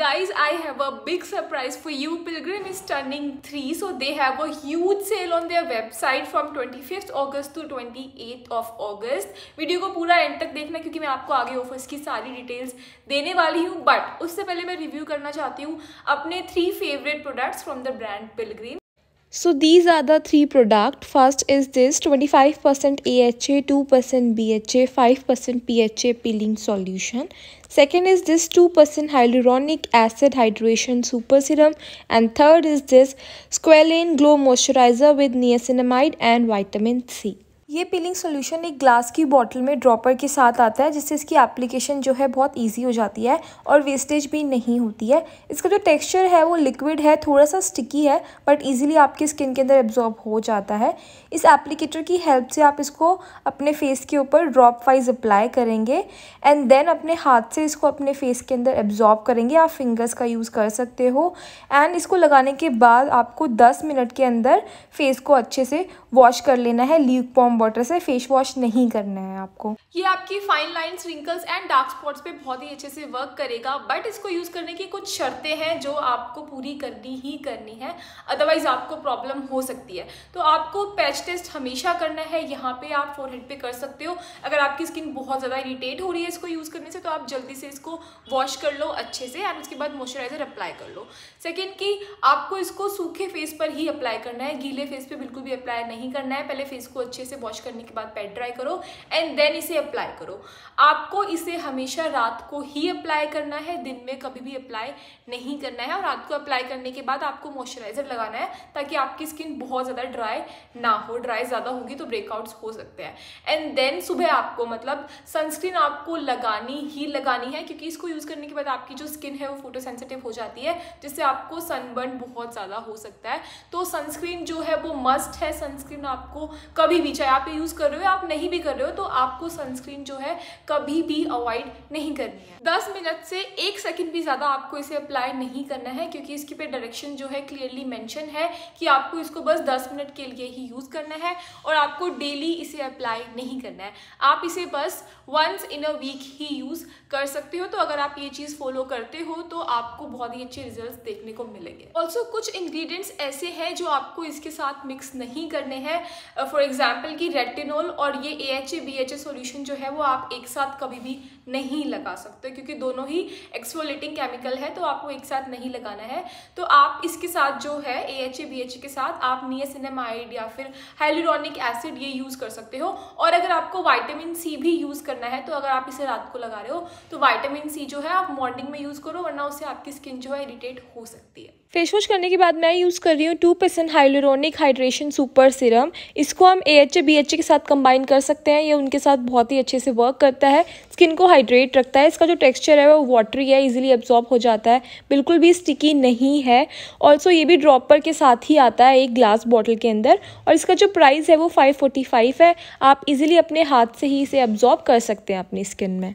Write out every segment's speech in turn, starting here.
guys i have a big surprise for you pilgrim is turning 3 so they have a huge sale on their website from 25th august to 28th of august video को पूरा end तक देखना क्योंकि मैं आपको आगे offers की सारी details देने वाली हूँ but उससे पहले मैं review करना चाहती हूँ अपने three favorite products from the brand pilgrim So these are the three product. First is this 25% AHA, 2% BHA, 5% PHA peeling solution. Second is this 2% hyaluronic acid hydration super serum. And third is this squalane glow moisturizer with niacinamide and vitamin C. ये peeling solution एक glass की bottle में dropper के साथ आता है जिससे इसकी एप्लीकेशन जो है बहुत इजी हो जाती है और वेस्टेज भी नहीं होती है इसका जो टेक्सचर है वो लिक्विड है थोड़ा सा स्टिकी है बट इजीली आपकी स्किन के अंदर एब्जॉर्ब हो जाता है इस एप्लीकेटर की हेल्प से आप इसको अपने फेस के ऊपर ड्रॉप वाइज अप्लाई करेंगे एंड देन अपने हाथ से इसको अपने फेस के अंदर एब्जॉर्ब करेंगे आप फिंगर्स का यूज़ कर सकते हो एंड इसको लगाने के बाद आपको दस मिनट के अंदर फेस को अच्छे से वॉश कर लेना है ल्यूक पॉम वाटर से फेस वॉश नहीं करना है आपको ये आपकी fine lines wrinkles and dark spots पे बहुत ही अच्छे से वर्क करेगा बट इसको यूज़ करने की कुछ शर्तें हैं जो आपको पूरी करनी ही करनी है अदरवाइज आपको प्रॉब्लम हो सकती है तो आपको पैच टेस्ट हमेशा करना है यहाँ पे आप फोर पे कर सकते हो अगर आपकी स्किन बहुत ज़्यादा इरिटेट हो रही है इसको यूज़ करने से तो आप जल्दी से इसको वॉश कर लो अच्छे से एंड उसके बाद मॉइस्चराइजर अप्लाई कर लो सेकेंड की आपको इसको सूखे फेस पर ही अप्लाई करना है गीले फेस पर बिल्कुल भी अप्लाई नहीं करना है पहले फेस को अच्छे से वॉश करने के बाद पैड ड्राई करो एंड देन इसे अप्लाई करो आपको इसे हमेशा रात को ही अप्लाई करना है दिन में कभी भी अप्लाई नहीं करना है और रात को अप्लाई करने के बाद आपको मॉइस्चराइजर लगाना है ताकि आपकी स्किन बहुत ज़्यादा ड्राई ना हो ड्राई ज़्यादा होगी तो ब्रेकआउट्स हो सकते हैं एंड देन सुबह आपको मतलब सनस्क्रीन आपको लगानी ही लगानी है क्योंकि इसको यूज़ करने के बाद आपकी जो स्किन है वो फोटो सेंसिटिव हो जाती है जिससे आपको सनबर्न बहुत ज़्यादा हो सकता है तो सनस्क्रीन जो है वो मस्ट है सनस्क्रीन आपको कभी भी चाहे आप यूज़ कर रहे हो आप नहीं भी कर रहे हो तो आपको सनस्क्रीन जो है कभी भी अवॉइड नहीं करनी है दस मिनट से एक सेकेंड भी ज़्यादा आपको इसे अप्लाई नहीं करना है क्योंकि इसके पे डायरेक्शन जो है क्लियरली मैंशन है कि आपको इसको बस दस मिनट के लिए ही यूज़ करना है और आपको डेली इसे अप्लाई नहीं करना है आप इसे बस वंस इन अ वीक ही यूज़ कर सकते हो तो अगर आप ये चीज़ फॉलो करते हो तो आपको बहुत ही अच्छे रिजल्ट देखने को मिलेंगे ऑल्सो कुछ इंग्रीडियंट्स ऐसे हैं जो आपको इसके साथ मिक्स नहीं करने हैं फॉर uh, एग्जाम्पल कि कि रेटिनोल और ये A H A B H A solution जो है वो आप एक साथ कभी भी नहीं लगा सकते क्योंकि दोनों ही एक्सफोलेटिंग केमिकल है तो आपको एक साथ नहीं लगाना है तो आप इसके साथ जो है A H A B H A के साथ आप नियसिनेमाइड या फिर हाइलोरॉनिक एसिड ये यूज़ कर सकते हो और अगर आपको वाइटामिन सी भी यूज़ करना है तो अगर आप इसे रात को लगा रहे हो तो वाइटामिन सी जो है आप मॉर्निंग में यूज़ करो वरना उससे आपकी स्किन जो है इरीटेट हो सकती है फेस वॉश करने के बाद मैं यूज़ कर रही हूँ two percent hyaluronic hydration super serum इसको हम A H A B DHA के साथ कंबाइन कर सकते हैं ये उनके साथ बहुत ही अच्छे से वर्क करता है स्किन को हाइड्रेट रखता है इसका जो टेक्सचर है वो वाटरी है इजीली एब्जॉर्ब हो जाता है बिल्कुल भी स्टिकी नहीं है ऑल्सो ये भी ड्रॉपर के साथ ही आता है एक ग्लास बॉटल के अंदर और इसका जो प्राइस है वो फाइव है आप इजिली अपने हाथ से ही इसे एब्जॉर्ब कर सकते हैं अपनी स्किन में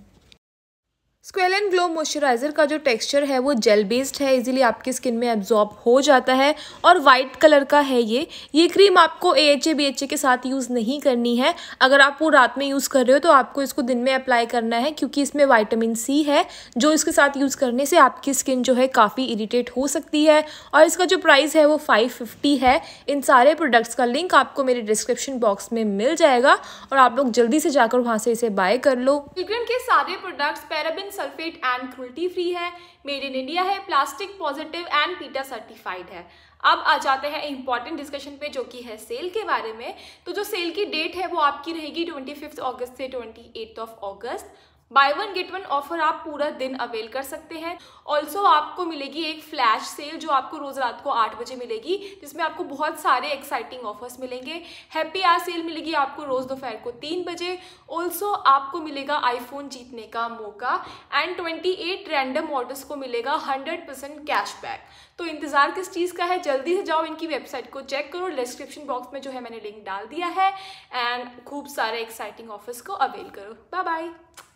स्क्वेलन ग्लो मॉइस्चराइज़र का जो टेक्सचर है वो जेल बेस्ड है इजीली आपकी स्किन में एब्जॉर्ब हो जाता है और वाइट कलर का है ये ये क्रीम आपको A H A B H A के साथ यूज़ नहीं करनी है अगर आप वो रात में यूज़ कर रहे हो तो आपको इसको दिन में अप्लाई करना है क्योंकि इसमें वाइटामिन सी है जो इसके साथ यूज़ करने से आपकी स्किन जो है काफ़ी इरीटेट हो सकती है और इसका जो प्राइस है वो फाइव फिफ्टी है इन सारे प्रोडक्ट्स का लिंक आपको मेरे डिस्क्रिप्शन बॉक्स में मिल जाएगा और आप लोग जल्दी से जाकर वहाँ से इसे बाय कर लो के सारे products paraben sulphate and cruelty free है मेड इन इंडिया है plastic positive and PETA certified है अब आ जाते हैं इंपॉर्टेंट डिस्कशन पे जो कि है सेल के बारे में तो जो सेल की डेट है वो आपकी रहेगी ट्वेंटी फिफ्थ अगस्त से ट्वेंटी ऑफ अगस्त buy one get one offer आप पूरा दिन अवेल कर सकते हैं ऑल्सो आपको मिलेगी एक फ्लैश सेल जो आपको रोज रात को आठ बजे मिलेगी जिसमें आपको बहुत सारे एक्साइटिंग ऑफर्स मिलेंगे हैप्पी आर सेल मिलेगी आपको रोज दोपहर को तीन बजे ऑल्सो आपको मिलेगा आईफोन जीतने का मौका and twenty eight random orders को मिलेगा हंड्रेड परसेंट कैशबैक तो इंतजार किस चीज़ का है जल्दी से जाओ इनकी वेबसाइट को चेक करो डिस्क्रिप्शन बॉक्स में जो है मैंने लिंक डाल दिया है एंड खूब सारे एक्साइटिंग ऑफर्स को अवेल करो बाय बाय